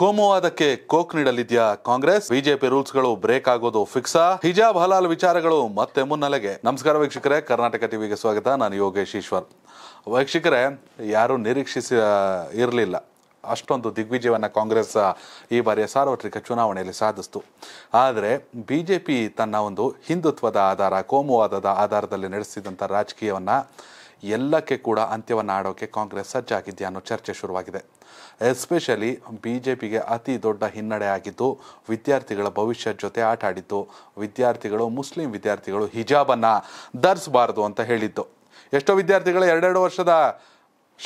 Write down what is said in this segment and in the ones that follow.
ಕೋಮುವಾದಕ್ಕೆ ಕೋಕ್ ನೀಡಲಿದ್ಯಾ Congress BJP rules ಗಳು ಬ್ರೇಕ್ ಆಗೋದು ಫಿಕ್ಸಾ ಹಿಜಾಬ್ ಹಲಾಲ್ ವಿಚಾರಗಳು ಮತ್ತೆ ಮುನ್ನೆಲೆಗೆ ನಮಸ್ಕಾರ ವೀಕ್ಷಕರೇ ಕರ್ನಾಟಕ ಟಿವಿಗೆ ಸ್ವಾಗತ ನಾನು ಯೋಗೇಶ್ ಈಶ್ವರ್ ವೀಕ್ಷಕರೇ ಯಾರು ನಿರೀಕ್ಷಿಸಿ ಇರಲಿಲ್ಲ ಅಷ್ಟೊಂದು ದಿಗ್ವಿಜಯವನ್ನು ಕಾಂಗ್ರೆಸ್ ಈ ಬಾರಿಯ ಸಾರ್ವತ್ರಿಕ ಚುನಾವಣೆಯಲ್ಲಿ ಸಾಧಿಸ್ತು ಆದರೆ ಬಿ ಜೆ ಪಿ ತನ್ನ ಒಂದು ಹಿಂದುತ್ವದ ಆಧಾರ ಕೋಮುವಾದದ ಆಧಾರದಲ್ಲಿ ನಡೆಸಿದಂಥ ರಾಜಕೀಯವನ್ನು ಎಲ್ಲಕ್ಕೆ ಕೂಡ ಅಂತ್ಯವನ್ನು ಆಡೋಕ್ಕೆ ಕಾಂಗ್ರೆಸ್ ಸಜ್ಜಾಗಿದೆ ಅನ್ನೋ ಚರ್ಚೆ ಶುರುವಾಗಿದೆ ಎಸ್ಪೆಷಲಿ ಬಿ ಜೆ ಪಿಗೆ ಅತಿ ದೊಡ್ಡ ಹಿನ್ನಡೆ ಆಗಿದ್ದು ವಿದ್ಯಾರ್ಥಿಗಳ ಭವಿಷ್ಯದ ಜೊತೆ ಆಟ ಆಡಿದ್ದು ವಿದ್ಯಾರ್ಥಿಗಳು ಮುಸ್ಲಿಂ ವಿದ್ಯಾರ್ಥಿಗಳು ಹಿಜಾಬನ್ನು ಧರಿಸಬಾರದು ಅಂತ ಹೇಳಿದ್ದು ಎಷ್ಟೋ ವಿದ್ಯಾರ್ಥಿಗಳು ಎರಡೆರಡು ವರ್ಷದ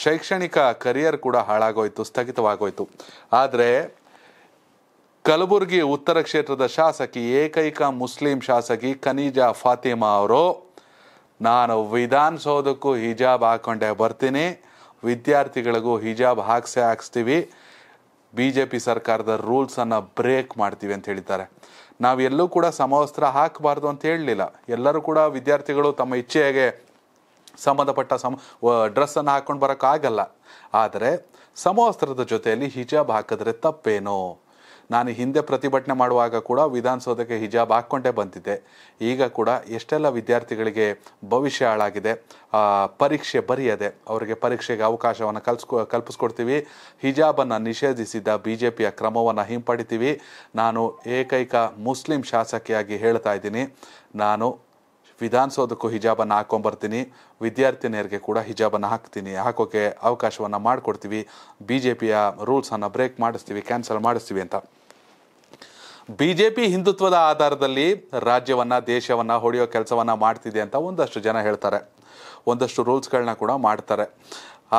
ಶೈಕ್ಷಣಿಕ ಕರಿಯರ್ ಕೂಡ ಹಾಳಾಗೋಯ್ತು ಸ್ಥಗಿತವಾಗೋಯ್ತು ಆದರೆ ಕಲಬುರಗಿ ಉತ್ತರ ಕ್ಷೇತ್ರದ ಶಾಸಕಿ ಏಕೈಕ ಮುಸ್ಲಿಂ ಶಾಸಕಿ ಖನಿಜ ಫಾತಿಮಾ ಅವರು ನಾನು ವಿಧಾನಸೌಧಕ್ಕೂ ಹಿಜಾಬ್ ಹಾಕೊಂಡೆ ಬರ್ತೀನಿ ವಿದ್ಯಾರ್ಥಿಗಳಿಗೂ ಹಿಜಾಬ್ ಹಾಕ್ಸೇ ಹಾಕ್ಸ್ತೀವಿ ಬಿ ಜೆ ಪಿ ಸರ್ಕಾರದ ರೂಲ್ಸನ್ನು ಬ್ರೇಕ್ ಮಾಡ್ತೀವಿ ಅಂತ ಹೇಳಿದ್ದಾರೆ ನಾವು ಎಲ್ಲೂ ಕೂಡ ಸಮವಸ್ತ್ರ ಹಾಕಬಾರ್ದು ಅಂತ ಹೇಳಲಿಲ್ಲ ಎಲ್ಲರೂ ಕೂಡ ವಿದ್ಯಾರ್ಥಿಗಳು ತಮ್ಮ ಇಚ್ಛೆಗೆ ಸಂಬಂಧಪಟ್ಟ ಸಮ ಡ್ರೆಸ್ಸನ್ನು ಹಾಕ್ಕೊಂಡು ಬರೋಕ್ಕಾಗಲ್ಲ ಆದರೆ ಸಮವಸ್ತ್ರದ ಜೊತೆಯಲ್ಲಿ ಹಿಜಾಬ್ ಹಾಕಿದ್ರೆ ತಪ್ಪೇನೋ ನಾನು ಹಿಂದೆ ಪ್ರತಿಭಟನೆ ಮಾಡುವಾಗ ಕೂಡ ವಿಧಾನಸೌಧಕ್ಕೆ ಹಿಜಾಬ್ ಹಾಕ್ಕೊಂಡೇ ಬಂದಿದ್ದೆ ಈಗ ಕೂಡ ಎಷ್ಟೆಲ್ಲ ವಿದ್ಯಾರ್ಥಿಗಳಿಗೆ ಭವಿಷ್ಯ ಹಾಳಾಗಿದೆ ಪರೀಕ್ಷೆ ಬರೆಯದೆ ಅವರಿಗೆ ಪರೀಕ್ಷೆಗೆ ಅವಕಾಶವನ್ನು ಕಲ್ಸ್ಕೊ ಕಲ್ಪಿಸ್ಕೊಡ್ತೀವಿ ಹಿಜಾಬನ್ನು ನಿಷೇಧಿಸಿದ್ದ ಬಿ ಜೆ ಪಿಯ ಕ್ರಮವನ್ನು ಹಿಂಪಡಿತೀವಿ ನಾನು ಏಕೈಕ ಮುಸ್ಲಿಂ ಶಾಸಕಿಯಾಗಿ ಹೇಳ್ತಾ ಇದ್ದೀನಿ ನಾನು ವಿಧಾನಸೌಧಕ್ಕೂ ಹಿಜಾಬನ್ನು ಹಾಕೊಂಬರ್ತೀನಿ ವಿದ್ಯಾರ್ಥಿನಿಯರಿಗೆ ಕೂಡ ಹಿಜಾಬನ್ನು ಹಾಕ್ತೀನಿ ಹಾಕೋಕೆ ಅವಕಾಶವನ್ನು ಮಾಡಿಕೊಡ್ತೀವಿ ಬಿ ಜೆ ಪಿಯ ರೂಲ್ಸನ್ನು ಬ್ರೇಕ್ ಮಾಡಿಸ್ತೀವಿ ಕ್ಯಾನ್ಸಲ್ ಮಾಡಿಸ್ತೀವಿ ಅಂತ ಬಿ ಜೆ ಪಿ ಹಿಂದುತ್ವದ ಆಧಾರದಲ್ಲಿ ರಾಜ್ಯವನ್ನು ದೇಶವನ್ನು ಹೊಡೆಯೋ ಕೆಲಸವನ್ನು ಮಾಡ್ತಿದೆ ಅಂತ ಒಂದಷ್ಟು ಜನ ಹೇಳ್ತಾರೆ ಒಂದಷ್ಟು ರೂಲ್ಸ್ಗಳನ್ನ ಕೂಡ ಮಾಡ್ತಾರೆ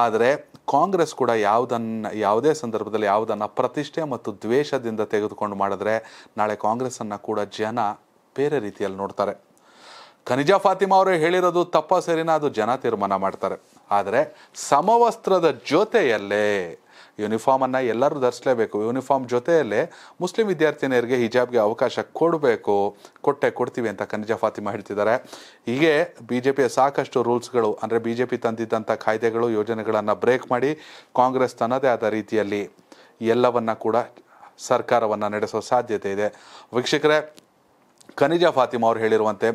ಆದರೆ ಕಾಂಗ್ರೆಸ್ ಕೂಡ ಯಾವುದನ್ನು ಯಾವುದೇ ಸಂದರ್ಭದಲ್ಲಿ ಯಾವುದನ್ನು ಪ್ರತಿಷ್ಠೆ ಮತ್ತು ದ್ವೇಷದಿಂದ ತೆಗೆದುಕೊಂಡು ಮಾಡಿದ್ರೆ ನಾಳೆ ಕಾಂಗ್ರೆಸ್ಸನ್ನು ಕೂಡ ಜನ ಬೇರೆ ರೀತಿಯಲ್ಲಿ ನೋಡ್ತಾರೆ ಖನಿಜ ಫಾತಿಮಾ ಅವರು ಹೇಳಿರೋದು ತಪ್ಪ ಸರಿನ ಅದು ಜನ ತೀರ್ಮಾನ ಮಾಡ್ತಾರೆ ಆದರೆ ಸಮವಸ್ತ್ರದ ಜೊತೆಯಲ್ಲೇ ಯೂನಿಫಾರ್ಮನ್ನು ಎಲ್ಲರೂ ಧರಿಸಲೇಬೇಕು ಯೂನಿಫಾರ್ಮ್ ಜೊತೆಯಲ್ಲೇ ಮುಸ್ಲಿಂ ವಿದ್ಯಾರ್ಥಿನಿಯರಿಗೆ ಹಿಜಾಬ್ಗೆ ಅವಕಾಶ ಕೊಡಬೇಕು ಕೊಟ್ಟೆ ಕೊಡ್ತೀವಿ ಅಂತ ಖನಿಜ ಫಾತಿಮಾ ಹೇಳ್ತಿದ್ದಾರೆ ಹೀಗೆ ಬಿ ಜೆ ಪಿಯ ಸಾಕಷ್ಟು ರೂಲ್ಸ್ಗಳು ಅಂದರೆ ಬಿ ಜೆ ಪಿ ತಂದಿದ್ದಂಥ ಕಾಯ್ದೆಗಳು ಯೋಜನೆಗಳನ್ನು ಬ್ರೇಕ್ ಮಾಡಿ ಕಾಂಗ್ರೆಸ್ ತನ್ನದೇ ಆದ ರೀತಿಯಲ್ಲಿ ಎಲ್ಲವನ್ನ ಕೂಡ ಸರ್ಕಾರವನ್ನು ನಡೆಸೋ ಸಾಧ್ಯತೆ ಇದೆ ವೀಕ್ಷಕರೇ ಖನಿಜ ಫಾತಿಮಾ ಅವರು ಹೇಳಿರುವಂತೆ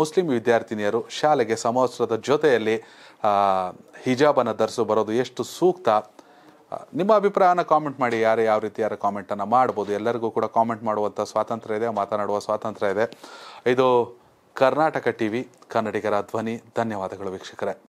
ಮುಸ್ಲಿಂ ವಿದ್ಯಾರ್ಥಿನಿಯರು ಶಾಲೆಗೆ ಸಮವಸ್ತ್ರದ ಜೊತೆಯಲ್ಲಿ ಹಿಜಾಬನ್ನು ಧರಿಸು ಬರೋದು ಎಷ್ಟು ಸೂಕ್ತ ನಿಮ್ಮ ಅಭಿಪ್ರಾಯನ ಕಾಮೆಂಟ್ ಮಾಡಿ ಯಾರು ಯಾವ ರೀತಿಯಾದ ಕಾಮೆಂಟನ್ನು ಮಾಡ್ಬೋದು ಎಲ್ಲರಿಗೂ ಕೂಡ ಕಾಮೆಂಟ್ ಮಾಡುವಂಥ ಸ್ವಾತಂತ್ರ್ಯ ಇದೆ ಮಾತನಾಡುವ ಸ್ವಾತಂತ್ರ್ಯ ಇದೆ ಇದು ಕರ್ನಾಟಕ ಟಿ ವಿ ಕನ್ನಡಿಗರ ಧ್ವನಿ ಧನ್ಯವಾದಗಳು ವೀಕ್ಷಕರೇ